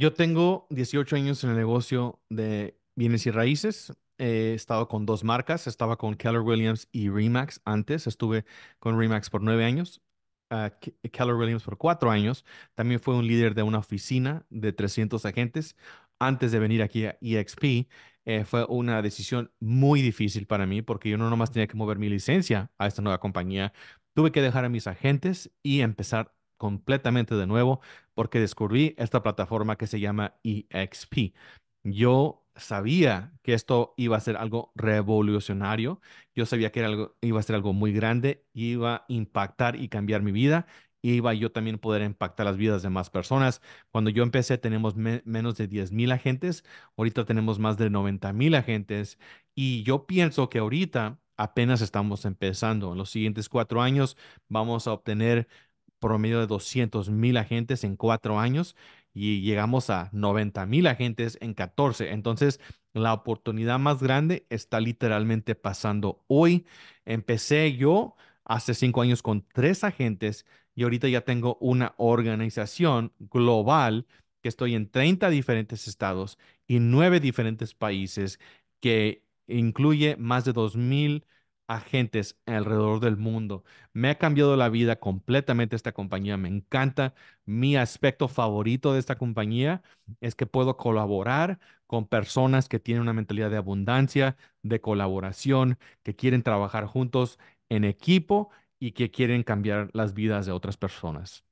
Yo tengo 18 años en el negocio de bienes y raíces. He estado con dos marcas. Estaba con Keller Williams y Remax antes. Estuve con Remax por nueve años. Ah, Keller Williams por cuatro años. También fue un líder de una oficina de 300 agentes. Antes de venir aquí a EXP, eh, fue una decisión muy difícil para mí porque yo no nomás tenía que mover mi licencia a esta nueva compañía. Tuve que dejar a mis agentes y empezar completamente de nuevo porque descubrí esta plataforma que se llama EXP. Yo sabía que esto iba a ser algo revolucionario, yo sabía que era algo, iba a ser algo muy grande, iba a impactar y cambiar mi vida iba yo también poder impactar las vidas de más personas. Cuando yo empecé tenemos menos de 10,000 agentes, ahorita tenemos más de 90,000 agentes y yo pienso que ahorita apenas estamos empezando. En los siguientes cuatro años vamos a obtener promedio de 200 mil agentes en cuatro años y llegamos a 90 mil agentes en 14. Entonces, la oportunidad más grande está literalmente pasando hoy. Empecé yo hace cinco años con tres agentes y ahorita ya tengo una organización global que estoy en 30 diferentes estados y nueve diferentes países que incluye más de 2 mil agentes alrededor del mundo. Me ha cambiado la vida completamente esta compañía, me encanta. Mi aspecto favorito de esta compañía es que puedo colaborar con personas que tienen una mentalidad de abundancia, de colaboración, que quieren trabajar juntos en equipo y que quieren cambiar las vidas de otras personas.